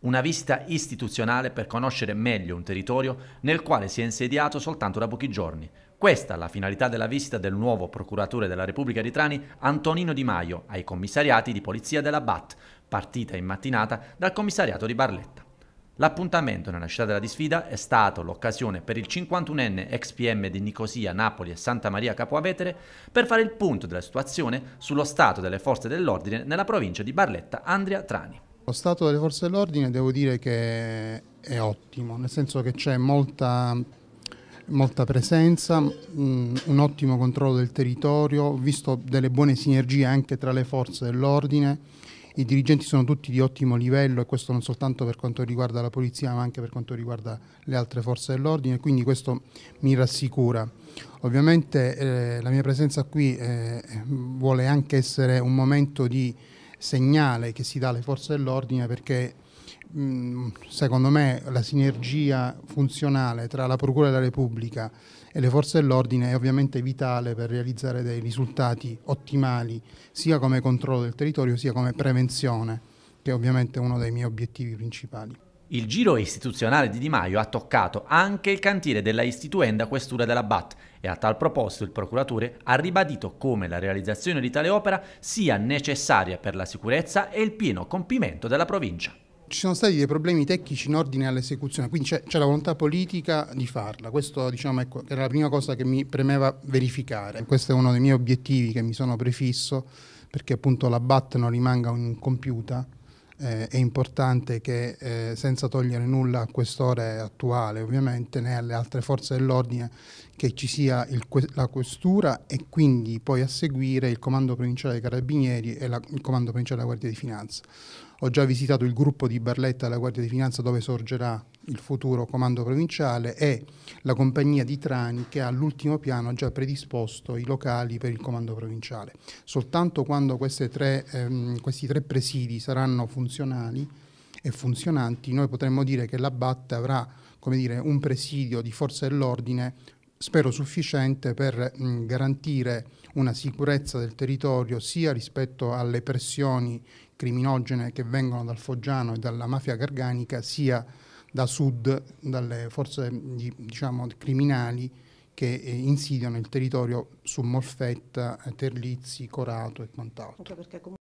una visita istituzionale per conoscere meglio un territorio nel quale si è insediato soltanto da pochi giorni. Questa è la finalità della visita del nuovo procuratore della Repubblica di Trani, Antonino Di Maio, ai commissariati di polizia della BAT, partita in mattinata dal commissariato di Barletta. L'appuntamento nella città della disfida è stato l'occasione per il 51enne ex PM di Nicosia, Napoli e Santa Maria Capoavetere per fare il punto della situazione sullo stato delle forze dell'ordine nella provincia di Barletta, Andria Trani. Lo stato delle forze dell'ordine devo dire che è ottimo, nel senso che c'è molta, molta presenza, mm, un ottimo controllo del territorio, visto delle buone sinergie anche tra le forze dell'ordine, i dirigenti sono tutti di ottimo livello e questo non soltanto per quanto riguarda la polizia ma anche per quanto riguarda le altre forze dell'ordine, quindi questo mi rassicura. Ovviamente eh, la mia presenza qui eh, vuole anche essere un momento di segnale che si dà alle forze dell'ordine perché mm, secondo me la sinergia funzionale tra la Procura della Repubblica e le forze dell'ordine è ovviamente vitale per realizzare dei risultati ottimali sia come controllo del territorio sia come prevenzione, che è ovviamente uno dei miei obiettivi principali. Il giro istituzionale di Di Maio ha toccato anche il cantiere della istituenda questura della BAT e a tal proposito il procuratore ha ribadito come la realizzazione di tale opera sia necessaria per la sicurezza e il pieno compimento della provincia. Ci sono stati dei problemi tecnici in ordine all'esecuzione, quindi c'è la volontà politica di farla. Questa diciamo, ecco, era la prima cosa che mi premeva verificare. Questo è uno dei miei obiettivi che mi sono prefisso perché appunto la BAT non rimanga incompiuta eh, è importante che eh, senza togliere nulla a quest'ora attuale ovviamente né alle altre forze dell'ordine che ci sia il, la questura e quindi poi a seguire il comando provinciale dei carabinieri e la, il comando provinciale della Guardia di Finanza. Ho già visitato il gruppo di Barletta della Guardia di Finanza dove sorgerà il futuro comando provinciale e la compagnia di Trani che all'ultimo piano ha già predisposto i locali per il comando provinciale. Soltanto quando tre, ehm, questi tre presidi saranno funzionali e funzionanti noi potremmo dire che la BAT avrà dire, un presidio di forza dell'ordine spero sufficiente per mh, garantire una sicurezza del territorio sia rispetto alle pressioni criminogene che vengono dal Foggiano e dalla mafia garganica sia da sud, dalle forze diciamo, criminali che eh, insidiano il territorio su Molfetta, Terlizzi, Corato e quant'altro.